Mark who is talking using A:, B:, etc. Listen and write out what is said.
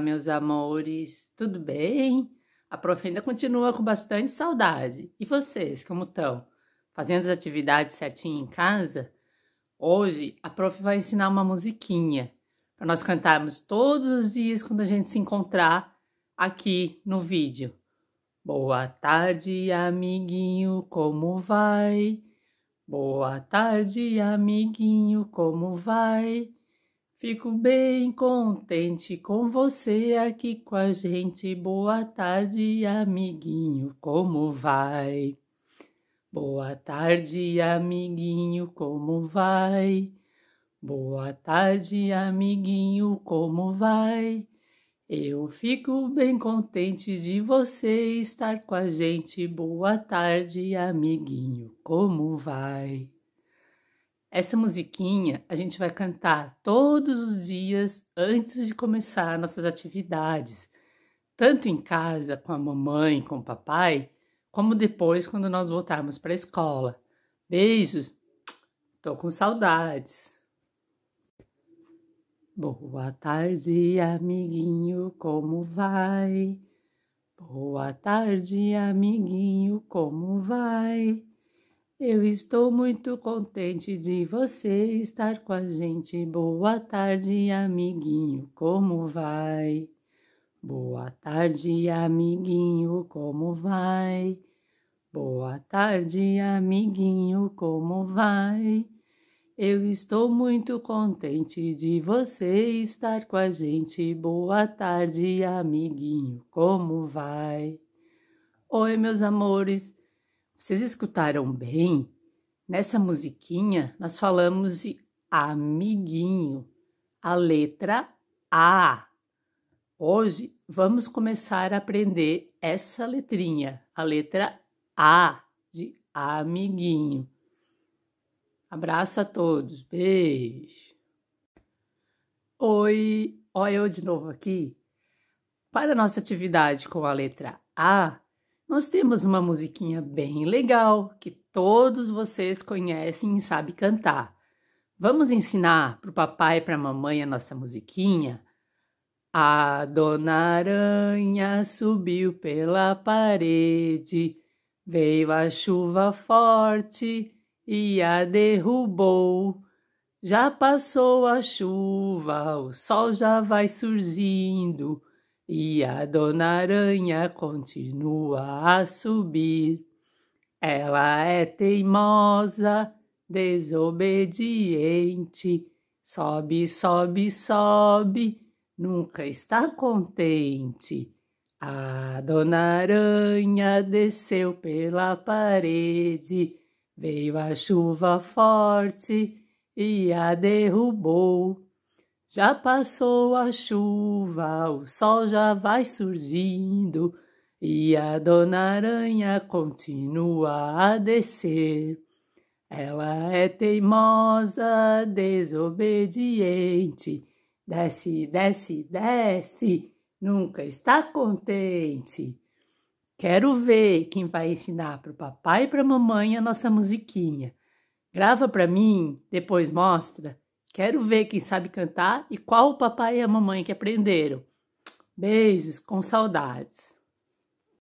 A: meus amores. Tudo bem? A prof ainda continua com bastante saudade. E vocês, como estão? Fazendo as atividades certinho em casa? Hoje a prof vai ensinar uma musiquinha para nós cantarmos todos os dias quando a gente se encontrar aqui no vídeo. Boa tarde, amiguinho, como vai? Boa tarde, amiguinho, como vai? Fico bem contente com você aqui com a gente. Boa tarde, amiguinho, como vai? Boa tarde, amiguinho, como vai? Boa tarde, amiguinho, como vai? Eu fico bem contente de você estar com a gente. Boa tarde, amiguinho, como vai? Essa musiquinha a gente vai cantar todos os dias antes de começar nossas atividades, tanto em casa com a mamãe, com o papai, como depois quando nós voltarmos para a escola. Beijos, tô com saudades. Boa tarde, amiguinho, como vai? Boa tarde, amiguinho, como vai? Eu estou muito contente de você estar com a gente. Boa tarde, amiguinho, como vai? Boa tarde, amiguinho, como vai? Boa tarde, amiguinho, como vai? Eu estou muito contente de você estar com a gente. Boa tarde, amiguinho, como vai? Oi, meus amores. Vocês escutaram bem? Nessa musiquinha, nós falamos de amiguinho, a letra A. Hoje vamos começar a aprender essa letrinha, a letra A de amiguinho. Abraço a todos, beijo. Oi, olha eu de novo aqui. Para nossa atividade com a letra A, nós temos uma musiquinha bem legal que todos vocês conhecem e sabem cantar. Vamos ensinar para o papai e para a mamãe a nossa musiquinha? A dona aranha subiu pela parede, veio a chuva forte e a derrubou. Já passou a chuva, o sol já vai surgindo e a Dona Aranha continua a subir. Ela é teimosa, desobediente, sobe, sobe, sobe, nunca está contente. A Dona Aranha desceu pela parede, veio a chuva forte e a derrubou. Já passou a chuva, o sol já vai surgindo e a Dona Aranha continua a descer. Ela é teimosa, desobediente, desce, desce, desce, nunca está contente. Quero ver quem vai ensinar para o papai e para a mamãe a nossa musiquinha. Grava para mim, depois mostra. Quero ver quem sabe cantar e qual o papai e a mamãe que aprenderam. Beijos, com saudades.